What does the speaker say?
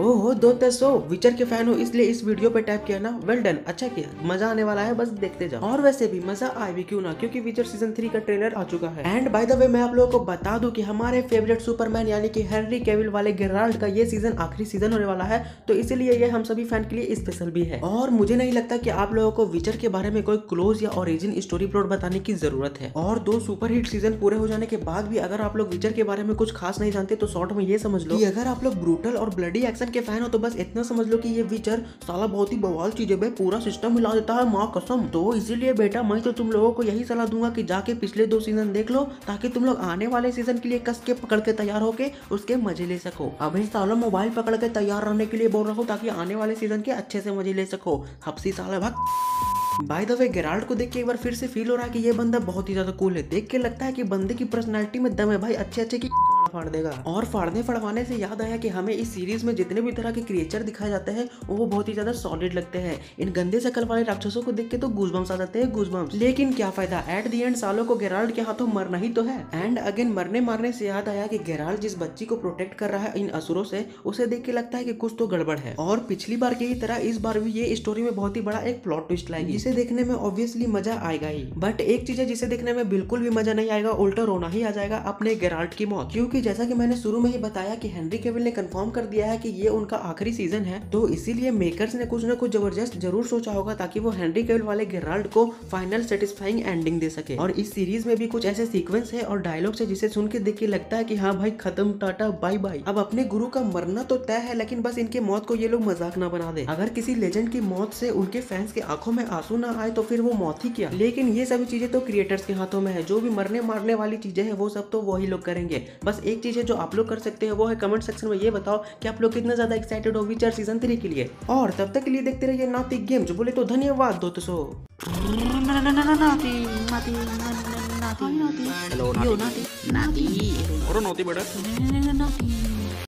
ओहो दो सो विचर के फैन हो इसलिए इस वीडियो पे टाइप किया ना वेल डन अच्छा किया मजा आने वाला है बस देखते जाओ और वैसे भी मजा आए भी क्यों ना क्योंकि विचर सीजन थ्री का ट्रेलर आ चुका है एंड बाय द वे मैं आप लोगों को बता दूं कि हमारे फेवरेट सुपरमैन यानी कि हेनरी केविल वाले गेराल्ड का ये सीजन आखिरी सीजन होने वाला है तो इसीलिए ये हम सभी फैन के लिए स्पेशल भी है और मुझे नहीं लगता की आप लोगों को विचर के बारे में कोई क्लोज या ओरिजिन स्टोरी प्लॉट बताने की जरूरत है और दो हिट सीजन पूरे हो जाने के बाद भी अगर आप लोग विचर के बारे में कुछ खास नहीं जानते तो शॉर्ट में ये समझ लो अगर आप लोग ब्रूटल और ब्लडी एक्शन एक्शन के फैन हो तो बस इतना समझ लो कि ये विचर साला बहुत ही बवाल चीज है भाई पूरा सिस्टम हिला देता है माँ कसम तो इसीलिए बेटा मैं तो तुम लोगों को यही सलाह दूंगा कि जाके पिछले दो सीजन देख लो ताकि तुम लोग आने वाले सीजन के लिए कस के पकड़ के तैयार होके उसके मजे ले सको अभी सालों मोबाइल पकड़ के तैयार रहने के लिए बोल रहा हूँ ताकि आने वाले सीजन के अच्छे से मजे ले सको हफ्सी साल भक्त बाय द वे गेराल्ड को देख के एक बार फिर से फील हो रहा है कि ये बंदा बहुत ही ज्यादा कूल है देख के लगता है कि बंदे की पर्सनालिटी में दम है भाई अच्छे अच्छे की फाड़ देगा और फाड़ने फड़वाने से याद आया कि हमें इस सीरीज में जितने भी तरह के क्रिएचर दिखाए जाते हैं वो बहुत ही ज्यादा सॉलिड लगते हैं इन गंदे शकल वाले राक्षसों को देख के तो गुजबम्स आ जाते हैं गुजबम्स लेकिन क्या फायदा एट दी एंड सालों को गेराल्ड के हाथों मरना ही तो है एंड अगेन मरने मारने से याद आया कि गेराल्ड जिस बच्ची को प्रोटेक्ट कर रहा है इन असुरों से उसे देख के लगता है कि कुछ तो गड़बड़ है और पिछली बार की ही तरह इस बार भी ये स्टोरी में बहुत ही बड़ा एक प्लॉट ट्विस्ट लाएगी जिसे देखने में ऑब्वियसली मजा आएगा ही बट एक चीज है जिसे देखने में बिल्कुल भी मजा नहीं आएगा उल्टा रोना ही आ जाएगा अपने गेराल्ट की मौत क्योंकि जैसा कि मैंने शुरू में ही बताया कि हेनरी केविल ने कंफर्म कर दिया है कि ये उनका आखिरी सीजन है तो इसीलिए मेकर्स ने कुछ ना कुछ जबरदस्त जरूर सोचा होगा ताकि वो हेनरी केविल वाले गेराल्ड को फाइनल सेटिस्फाइंग एंडिंग दे सके और इस सीरीज में भी कुछ ऐसे सीक्वेंस है और डायलॉग्स है जिसे सुन के देख के लगता है की हाँ भाई खत्म टाटा बाय बाय अब अपने गुरु का मरना तो तय है लेकिन बस इनके मौत को ये लोग मजाक ना बना दे अगर किसी लेजेंड की मौत से उनके फैंस के आंखों में आंसू ना आए तो फिर वो मौत ही क्या लेकिन ये सभी चीजें तो क्रिएटर्स के हाथों में है जो भी मरने मारने वाली चीजें हैं वो सब तो वही लोग करेंगे बस एक चीज़ है जो आप लोग कर सकते हैं वो है कमेंट सेक्शन में ये बताओ कि आप लोग कितना ज़्यादा एक्साइटेड हो विचर सीजन थ्री के लिए और तब तक के लिए देखते रहिए नाती जो बोले तो धन्यवाद दोस्तों नाती